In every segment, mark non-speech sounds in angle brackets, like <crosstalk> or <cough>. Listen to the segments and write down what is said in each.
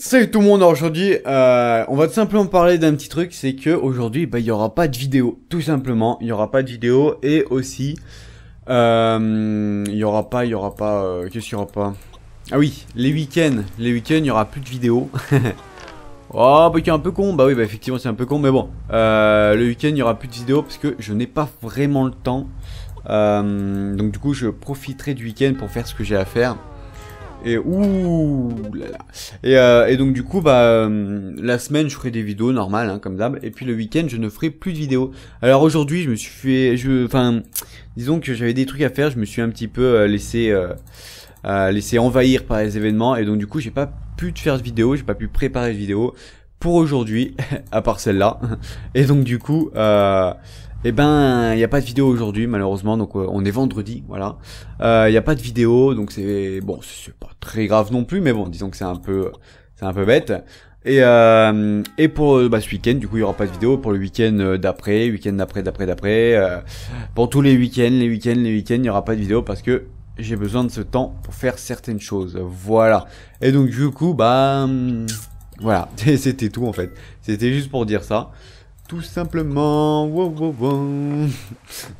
Salut tout le monde, aujourd'hui euh, on va tout simplement parler d'un petit truc, c'est que aujourd'hui bah, il y n'y aura pas de vidéo, tout simplement, il n'y aura pas de vidéo et aussi euh, il y n'y aura pas, il y aura pas, euh, qu'est-ce qu'il n'y aura pas Ah oui, les week-ends, les week-ends il n'y aura plus de vidéo. <laughs> oh bah qui est un peu con, bah oui bah effectivement c'est un peu con, mais bon, euh, le week-end il n'y aura plus de vidéo parce que je n'ai pas vraiment le temps. donc du coup je profiterai du week-end pour faire ce que j'ai à faire. Et ouh là là. Et, euh, donc du coup, bah, euh, la semaine, je ferai des vidéos normales, hein, comme d'hab. Et puis le week-end, je ne ferai plus de vidéos. Alors aujourd'hui, je me suis fait, je, enfin, disons que j'avais des trucs à faire. Je me suis un petit peu euh, laissé, euh, envahir par les événements. Et donc du coup, j'ai pas pu te faire de vidéo. J'ai pas pu préparer de vidéo pour aujourd'hui, <laughs> à part celle-là. Et donc du coup, euh, eh ben, il n'y a pas de vidéo aujourd'hui, malheureusement, donc euh, on est vendredi, voilà. Euh, il n'y a pas de vidéo, donc c'est... Bon, c'est pas très grave non plus, mais bon, disons que c'est un peu... C'est un peu bête. Et, euh, et pour bah, ce week-end, du coup, il n'y aura pas de vidéo. Pour le week-end d'après, week-end d'après, d'après, d'après. pour tous les week-ends, les week-ends, les week-ends, il n'y aura pas de vidéo parce que j'ai besoin de ce temps pour faire certaines choses. Voilà. Et donc, du coup, bah... Hum, voilà, <laughs> c'était tout en fait. C'était juste pour dire ça. Tout simplement. Wow, wow, wow.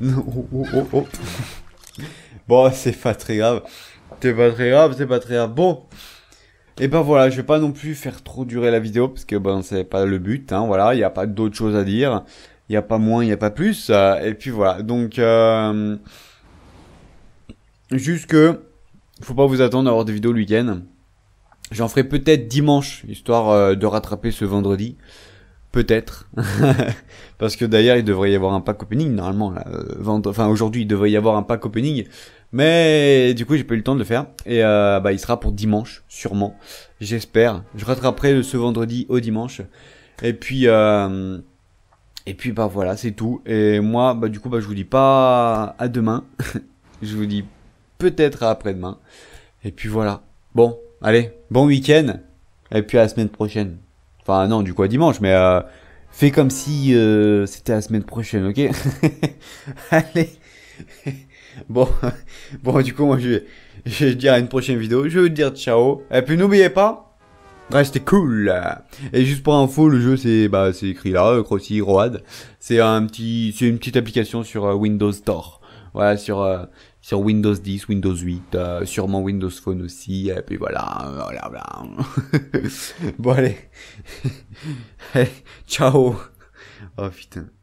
Oh, oh, oh, bon, c'est pas très grave. C'est pas très grave, c'est pas très grave. Bon. Et ben voilà, je vais pas non plus faire trop durer la vidéo parce que ben c'est pas le but. Hein. voilà, il n'y a pas d'autre chose à dire. Il n'y a pas moins, il n'y a pas plus. Euh, et puis voilà. Donc euh, juste que faut pas vous attendre à avoir des vidéos le week-end. J'en ferai peut-être dimanche, histoire euh, de rattraper ce vendredi. Peut-être. <laughs> Parce que d'ailleurs, il devrait y avoir un pack opening, normalement. Euh, enfin, aujourd'hui, il devrait y avoir un pack opening. Mais du coup, j'ai pas eu le temps de le faire. Et euh, bah, il sera pour dimanche, sûrement. J'espère. Je rattraperai ce vendredi au dimanche. Et puis, euh, et puis bah voilà, c'est tout. Et moi, bah du coup, bah je vous dis pas à demain. <laughs> je vous dis peut-être après-demain. Et puis voilà. Bon, allez, bon week-end. Et puis à la semaine prochaine. Enfin, non, du coup, à dimanche, mais euh, fais comme si euh, c'était la semaine prochaine, ok <laughs> Allez <laughs> Bon, <laughs> bon, du coup, moi, je vais, je vais dire à une prochaine vidéo. Je vais dire ciao. Et puis, n'oubliez pas, restez cool. Et juste pour info, le jeu, c'est bah, écrit là, Crossy Road. C'est un petit, c'est une petite application sur euh, Windows Store. Voilà, sur, euh, sur Windows 10, Windows 8, euh, sûrement Windows Phone aussi, et puis voilà, voilà, voilà. <laughs> bon, allez. <laughs> Ciao. Oh putain.